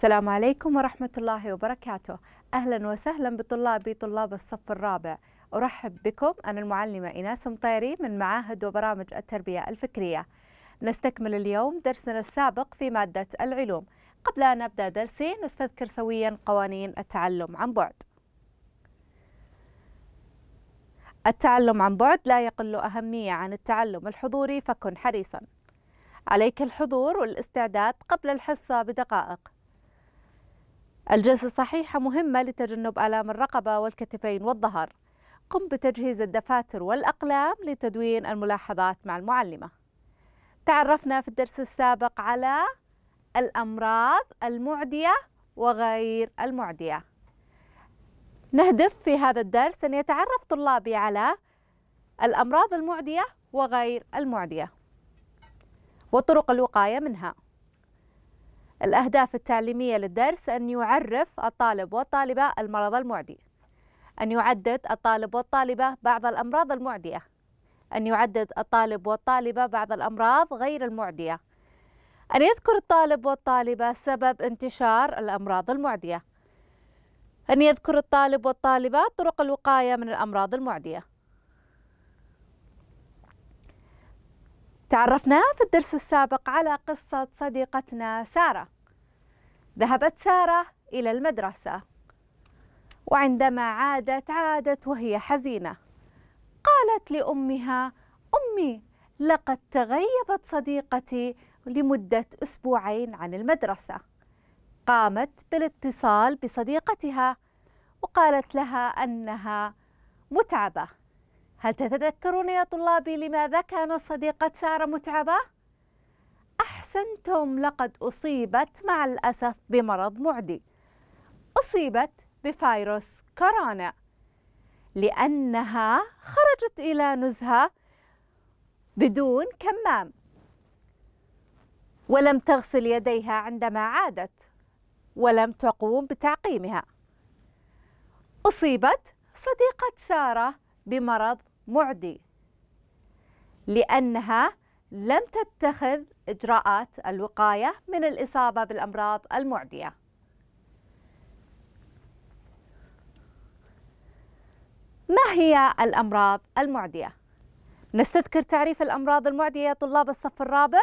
السلام عليكم ورحمة الله وبركاته أهلا وسهلا بطلابي طلاب الصف الرابع أرحب بكم أنا المعلمة إناس مطيري من معاهد وبرامج التربية الفكرية نستكمل اليوم درسنا السابق في مادة العلوم قبل أن أبدأ درسي نستذكر سويا قوانين التعلم عن بعد التعلم عن بعد لا يقل أهمية عن التعلم الحضوري فكن حريصا عليك الحضور والاستعداد قبل الحصة بدقائق الجلسة الصحيحة مهمة لتجنب آلام الرقبة والكتفين والظهر قم بتجهيز الدفاتر والأقلام لتدوين الملاحظات مع المعلمة تعرفنا في الدرس السابق على الأمراض المعدية وغير المعدية نهدف في هذا الدرس أن يتعرف طلابي على الأمراض المعدية وغير المعدية وطرق الوقاية منها الأهداف التعليمية للدرس أن يعرف الطالب والطالبة المرض المعدي أن يعدد الطالب والطالبة بعض الأمراض المعدية أن يعدد الطالب والطالبة بعض الأمراض غير المعدية أن يذكر الطالب والطالبة سبب انتشار الأمراض المعدية أن يذكر الطالب والطالبة طرق الوقاية من الأمراض المعدية تعرفنا في الدرس السابق على قصة صديقتنا سارة ذهبت سارة إلى المدرسة وعندما عادت عادت وهي حزينة قالت لأمها أمي لقد تغيبت صديقتي لمدة أسبوعين عن المدرسة قامت بالاتصال بصديقتها وقالت لها أنها متعبة هل تتذكرون يا طلابي لماذا كانت صديقة سارة متعبة؟ أحسنتم لقد أصيبت مع الأسف بمرض معدي أصيبت بفيروس كورونا لأنها خرجت إلى نزهة بدون كمام ولم تغسل يديها عندما عادت ولم تقوم بتعقيمها أصيبت صديقة سارة بمرض معدي لأنها لم تتخذ إجراءات الوقاية من الإصابة بالأمراض المعدية ما هي الأمراض المعدية؟ نستذكر تعريف الأمراض المعدية يا طلاب الصف الرابع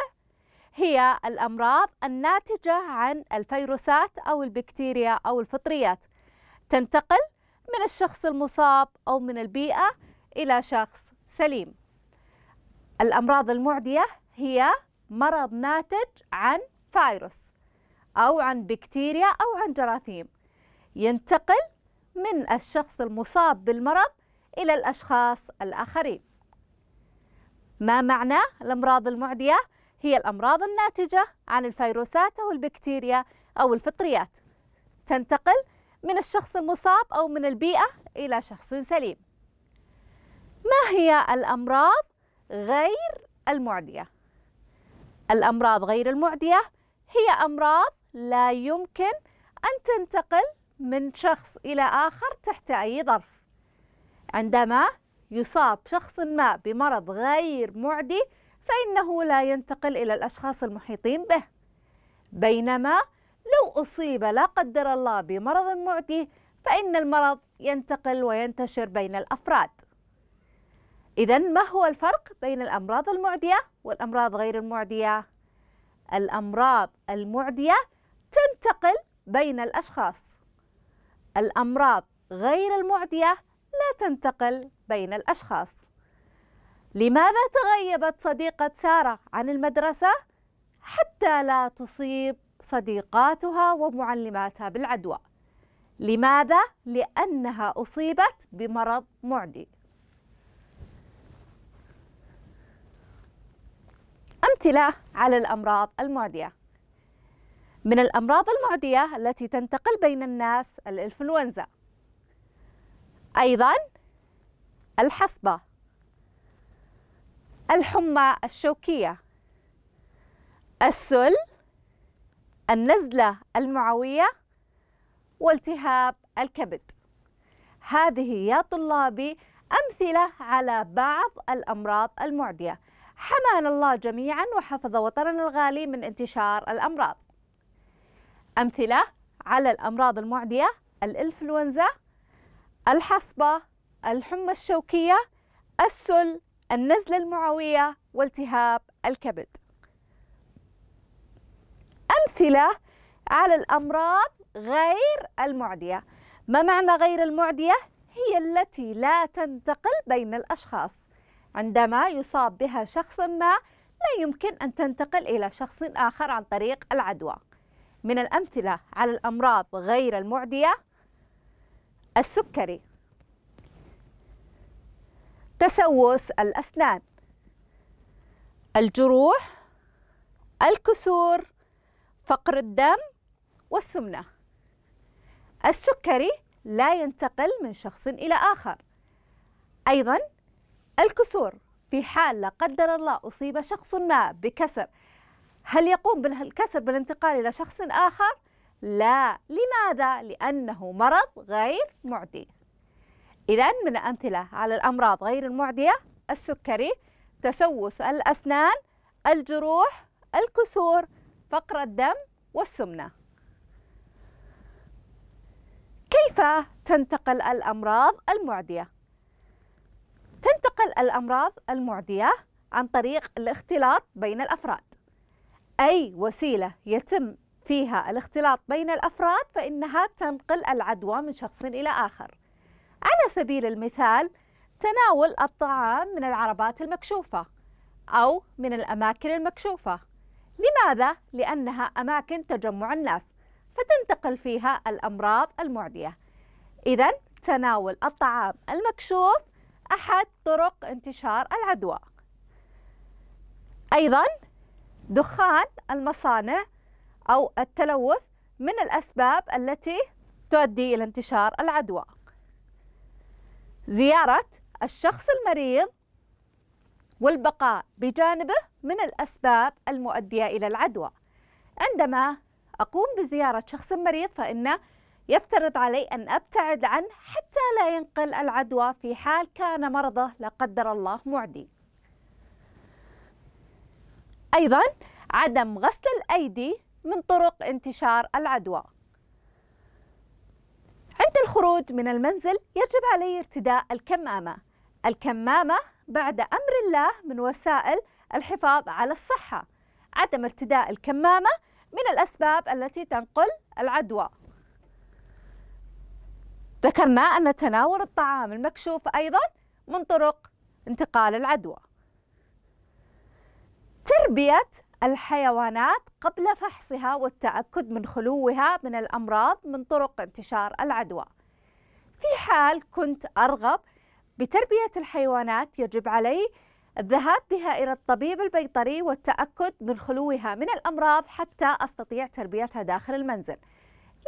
هي الأمراض الناتجة عن الفيروسات أو البكتيريا أو الفطريات تنتقل من الشخص المصاب أو من البيئة إلى شخص سليم الأمراض المعدية هي مرض ناتج عن فيروس أو عن بكتيريا أو عن جراثيم ينتقل من الشخص المصاب بالمرض إلى الأشخاص الآخرين ما معنى الأمراض المعدية؟ هي الأمراض الناتجة عن الفيروسات أو البكتيريا أو الفطريات تنتقل من الشخص المصاب أو من البيئة إلى شخص سليم ما هي الأمراض غير المعدية؟ الأمراض غير المعدية هي أمراض لا يمكن أن تنتقل من شخص إلى آخر تحت أي ظرف عندما يصاب شخص ما بمرض غير معدي فإنه لا ينتقل إلى الأشخاص المحيطين به بينما لو أصيب لا قدر الله بمرض معدي فإن المرض ينتقل وينتشر بين الأفراد إذا ما هو الفرق بين الأمراض المعدية والأمراض غير المعدية؟ الأمراض المعدية تنتقل بين الأشخاص الأمراض غير المعدية لا تنتقل بين الأشخاص لماذا تغيبت صديقة سارة عن المدرسة حتى لا تصيب صديقاتها ومعلماتها بالعدوى؟ لماذا؟ لأنها أصيبت بمرض معدي أمثلة على الأمراض المعدية من الأمراض المعدية التي تنتقل بين الناس الإنفلونزا أيضا الحصبة الحمى الشوكية السل النزلة المعوية والتهاب الكبد هذه يا طلابي أمثلة على بعض الأمراض المعدية حمانا الله جميعا وحفظ وطننا الغالي من انتشار الأمراض أمثلة على الأمراض المعدية الإنفلونزا الحصبة الحمى الشوكية السل النزلة المعوية والتهاب الكبد أمثلة على الأمراض غير المعدية ما معنى غير المعدية؟ هي التي لا تنتقل بين الأشخاص عندما يصاب بها شخص ما لا يمكن أن تنتقل إلى شخص آخر عن طريق العدوى من الأمثلة على الأمراض غير المعدية السكري تسوس الأسنان الجروح الكسور فقر الدم والسمنة السكري لا ينتقل من شخص إلى آخر أيضا الكسور في حال لا قدر الله أصيب شخص ما بكسر هل يقوم بالكسر بالانتقال إلى شخص آخر؟ لا لماذا؟ لأنه مرض غير معدي إذا من الأمثلة على الأمراض غير المعدية السكري تسوس الأسنان الجروح الكسور فقر الدم والسمنة كيف تنتقل الأمراض المعدية؟ تنتقل الأمراض المعدية عن طريق الاختلاط بين الأفراد أي وسيلة يتم فيها الاختلاط بين الأفراد فإنها تنقل العدوى من شخص إلى آخر على سبيل المثال تناول الطعام من العربات المكشوفة أو من الأماكن المكشوفة لماذا؟ لأنها أماكن تجمع الناس فتنتقل فيها الأمراض المعدية إذا تناول الطعام المكشوف أحد طرق انتشار العدوى أيضا دخان المصانع أو التلوث من الأسباب التي تؤدي إلى انتشار العدوى زيارة الشخص المريض والبقاء بجانبه من الأسباب المؤدية إلى العدوى عندما أقوم بزيارة شخص مريض فإن يفترض علي أن أبتعد عنه حتى لا ينقل العدوى في حال كان مرضه لا قدر الله معدي أيضا عدم غسل الأيدي من طرق انتشار العدوى عند الخروج من المنزل يجب علي ارتداء الكمامة الكمامة بعد أمر الله من وسائل الحفاظ على الصحة عدم ارتداء الكمامة من الأسباب التي تنقل العدوى ذكرنا أن تناول الطعام المكشوف أيضا من طرق انتقال العدوى تربية الحيوانات قبل فحصها والتأكد من خلوها من الأمراض من طرق انتشار العدوى في حال كنت أرغب بتربية الحيوانات يجب علي الذهاب بها إلى الطبيب البيطري والتأكد من خلوها من الأمراض حتى أستطيع تربيتها داخل المنزل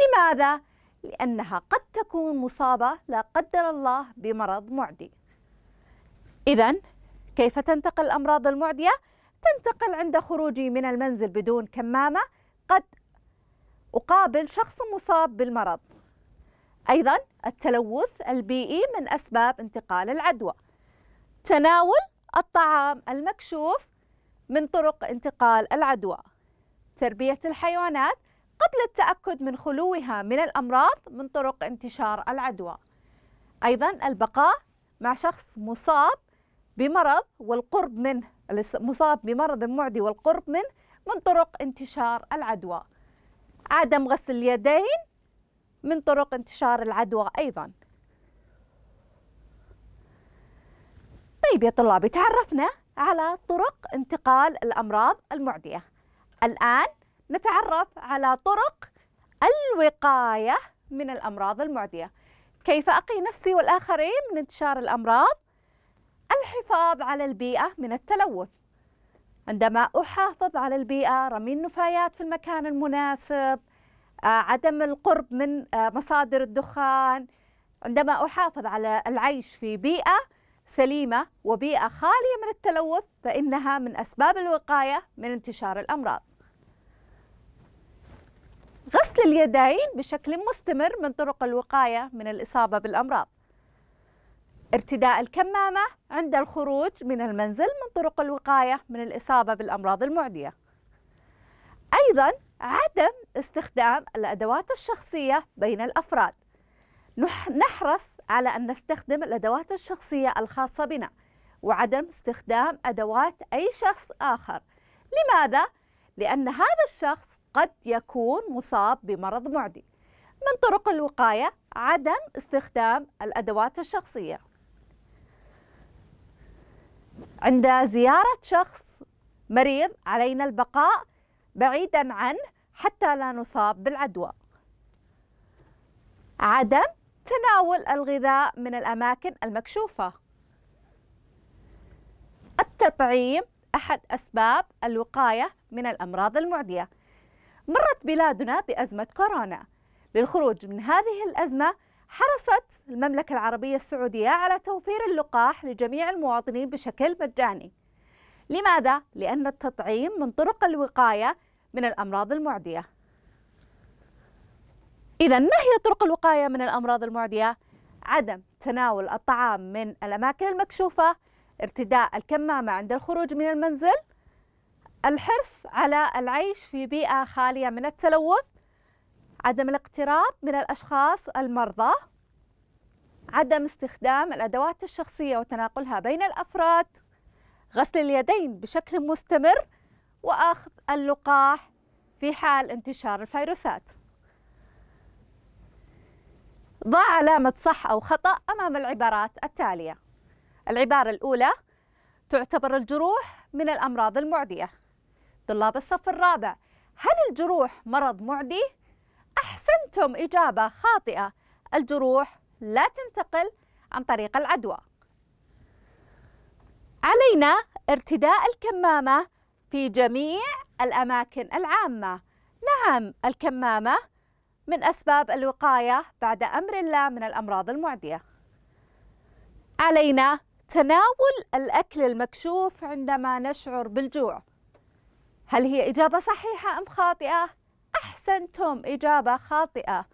لماذا؟ لأنها قد تكون مصابة لا قدر الله بمرض معدي إذا كيف تنتقل الأمراض المعدية؟ تنتقل عند خروجي من المنزل بدون كمامة قد أقابل شخص مصاب بالمرض أيضا التلوث البيئي من أسباب انتقال العدوى تناول الطعام المكشوف من طرق انتقال العدوى تربية الحيوانات قبل التأكد من خلوها من الأمراض من طرق انتشار العدوى أيضا البقاء مع شخص مصاب بمرض والقرب منه مصاب بمرض معدي والقرب منه من طرق انتشار العدوى عدم غسل اليدين من طرق انتشار العدوى أيضا طيب يا طلابي تعرفنا على طرق انتقال الأمراض المعدية الآن نتعرف على طرق الوقاية من الأمراض المعدية كيف أقي نفسي والآخرين من انتشار الأمراض الحفاظ على البيئة من التلوث عندما أحافظ على البيئة رمي النفايات في المكان المناسب آه، عدم القرب من آه، مصادر الدخان عندما أحافظ على العيش في بيئة سليمة وبيئة خالية من التلوث فإنها من أسباب الوقاية من انتشار الأمراض غسل اليدين بشكل مستمر من طرق الوقاية من الإصابة بالأمراض ارتداء الكمامة عند الخروج من المنزل من طرق الوقاية من الإصابة بالأمراض المعدية أيضا عدم استخدام الأدوات الشخصية بين الأفراد نحرص على أن نستخدم الأدوات الشخصية الخاصة بنا وعدم استخدام أدوات أي شخص آخر لماذا؟ لأن هذا الشخص قد يكون مصاب بمرض معدي من طرق الوقاية عدم استخدام الأدوات الشخصية عند زيارة شخص مريض علينا البقاء بعيدا عنه حتى لا نصاب بالعدوى عدم تناول الغذاء من الأماكن المكشوفة التطعيم أحد أسباب الوقاية من الأمراض المعدية مرت بلادنا بأزمة كورونا للخروج من هذه الأزمة حرصت المملكة العربية السعودية على توفير اللقاح لجميع المواطنين بشكل مجاني لماذا؟ لأن التطعيم من طرق الوقاية من الأمراض المعدية إذا ما هي طرق الوقاية من الأمراض المعدية؟ عدم تناول الطعام من الأماكن المكشوفة ارتداء الكمامة عند الخروج من المنزل الحرص على العيش في بيئة خالية من التلوث عدم الاقتراب من الأشخاص المرضى عدم استخدام الأدوات الشخصية وتناقلها بين الأفراد غسل اليدين بشكل مستمر وأخذ اللقاح في حال انتشار الفيروسات ضع علامة صح أو خطأ أمام العبارات التالية العبارة الأولى تعتبر الجروح من الأمراض المعدية طلاب الصف الرابع هل الجروح مرض معدي؟ أحسنتم إجابة خاطئة الجروح لا تنتقل عن طريق العدوى علينا ارتداء الكمامة في جميع الأماكن العامة نعم الكمامة من أسباب الوقاية بعد أمر الله من الأمراض المعدية علينا تناول الأكل المكشوف عندما نشعر بالجوع هل هي إجابة صحيحة أم خاطئة؟ أحسنتم إجابة خاطئة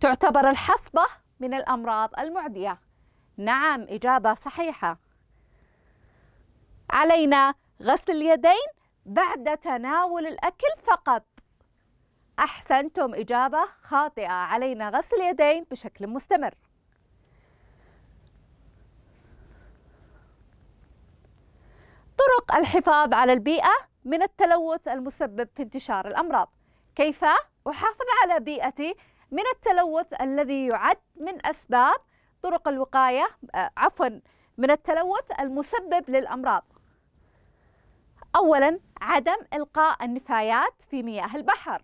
تعتبر الحصبة من الأمراض المعدية نعم إجابة صحيحة علينا غسل اليدين بعد تناول الأكل فقط أحسنتم إجابة خاطئة علينا غسل اليدين بشكل مستمر طرق الحفاظ على البيئة من التلوث المسبب في انتشار الأمراض كيف أحافظ على بيئتي من التلوث الذي يعد من أسباب طرق الوقاية آه، عفوا من التلوث المسبب للأمراض أولا عدم إلقاء النفايات في مياه البحر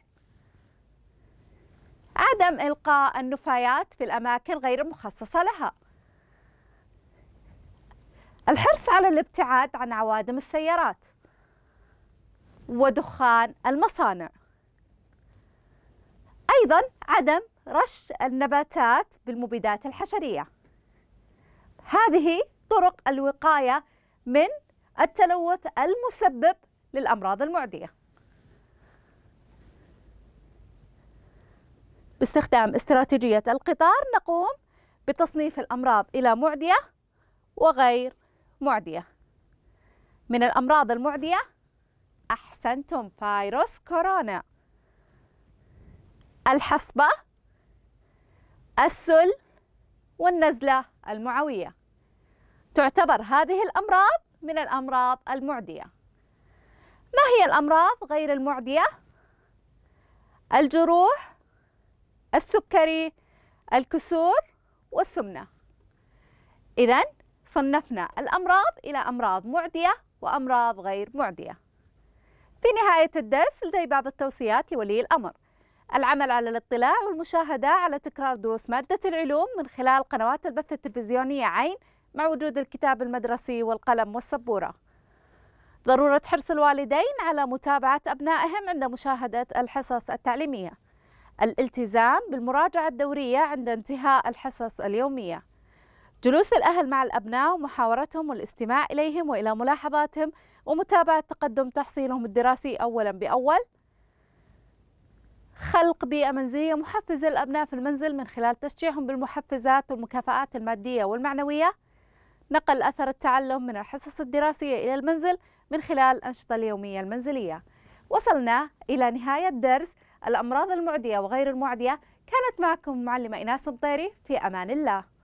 عدم إلقاء النفايات في الأماكن غير مخصصة لها الحرص على الابتعاد عن عوادم السيارات ودخان المصانع أيضا عدم رش النباتات بالمبيدات الحشرية هذه طرق الوقاية من التلوث المسبب للأمراض المعدية باستخدام استراتيجية القطار نقوم بتصنيف الأمراض إلى معدية وغير معدية من الأمراض المعدية أحسنتم فيروس كورونا الحصبة السل والنزلة المعوية تعتبر هذه الأمراض من الأمراض المعدية ما هي الأمراض غير المعدية؟ الجروح السكري الكسور والسمنة إذا صنفنا الأمراض إلى أمراض معدية وأمراض غير معدية في نهاية الدرس لدي بعض التوصيات لولي الأمر العمل على الاطلاع والمشاهدة على تكرار دروس مادة العلوم من خلال قنوات البث التلفزيونية عين مع وجود الكتاب المدرسي والقلم والسبورة ضرورة حرص الوالدين على متابعة أبنائهم عند مشاهدة الحصص التعليمية الالتزام بالمراجعة الدورية عند انتهاء الحصص اليومية جلوس الأهل مع الأبناء ومحاورتهم والاستماع إليهم وإلى ملاحظاتهم ومتابعة تقدم تحصيلهم الدراسي أولا بأول خلق بيئة منزلية محفزة للأبناء في المنزل من خلال تشجيعهم بالمحفزات والمكافآت المادية والمعنوية نقل أثر التعلم من الحصص الدراسية إلى المنزل من خلال الأنشطة اليومية المنزلية وصلنا إلى نهاية درس الأمراض المعدية وغير المعدية كانت معكم معلمة إيناس مطيري في أمان الله